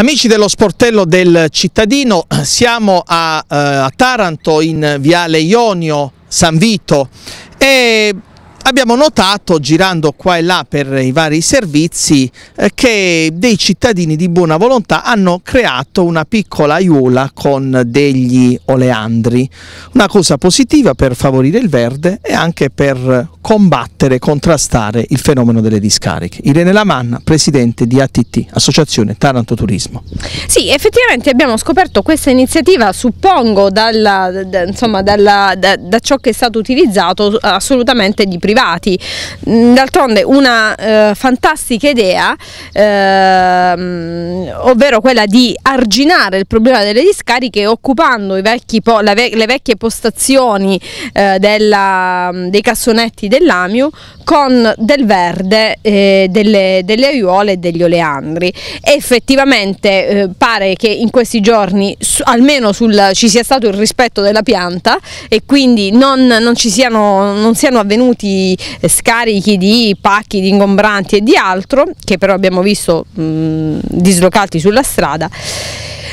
Amici dello sportello del cittadino, siamo a, eh, a Taranto in Viale Ionio, San Vito e abbiamo notato girando qua e là per i vari servizi eh, che dei cittadini di buona volontà hanno creato una piccola aiuola con degli oleandri, una cosa positiva per favorire il verde e anche per combattere e contrastare il fenomeno delle discariche. Irene Lamanna, presidente di ATT, Associazione Taranto Turismo. Sì, effettivamente abbiamo scoperto questa iniziativa, suppongo dalla, da, insomma, dalla, da, da ciò che è stato utilizzato assolutamente di privato privati. Mm, d'altronde una eh, fantastica idea, ehm, ovvero quella di arginare il problema delle discariche occupando po- ve- le vecchie postazioni eh, della, mm, dei cassonetti dell'Amiu con del verde, eh, delle, delle, aiuole e degli oleandri. E effettivamente eh, pare che in questi giorni su- almeno sul, ci sia stato il rispetto della pianta e quindi non, non, siano, non siano avvenuti eh, scarichi di pacchi, di ingombranti e di altro che però abbiamo visto mh, mm, dislocati sulla strada.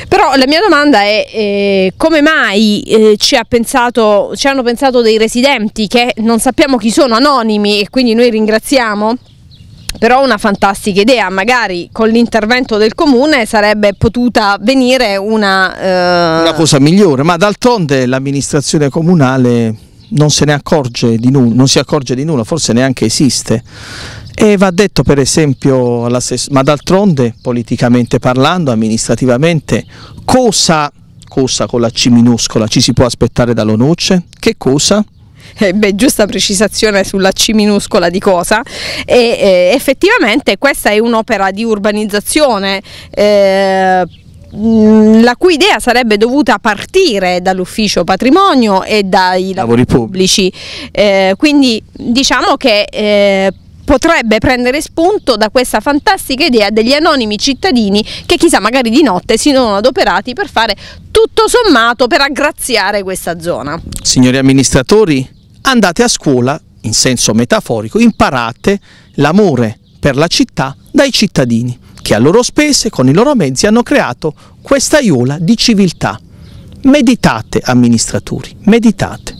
Però la mia domanda è eh, come mai eh, ci, ha pensato, ci hanno pensato dei residenti che non sappiamo chi sono, anonimi e quindi noi ringraziamo? però una fantastica idea, magari con l'intervento del comune sarebbe potuta venire una... Eh... Una cosa migliore, ma d'altronde l'amministrazione comunale non se ne accorge di nulla, non si accorge di nulla, forse neanche esiste. E va detto per esempio, ma d'altronde politicamente parlando, amministrativamente, cosa, cosa con la C minuscola ci si può aspettare dall'ONUCE? Che cosa? Eh beh, giusta precisazione sulla C minuscola di cosa e eh, effettivamente questa è un'opera di urbanizzazione eh, Mm, la cui idea sarebbe dovuta partire dall'ufficio patrimonio e dai lavori pubblici, eh, quindi diciamo che eh, potrebbe prendere spunto da questa fantastica idea degli anonimi cittadini che chissà magari di notte si sono adoperati per fare tutto sommato per aggraziare questa zona. Signori amministratori, andate a scuola, in senso metaforico, imparate l'amore per la città dai cittadini che a loro spese, con i loro mezzi, hanno creato questa iola di civiltà. Meditate amministratori, meditate.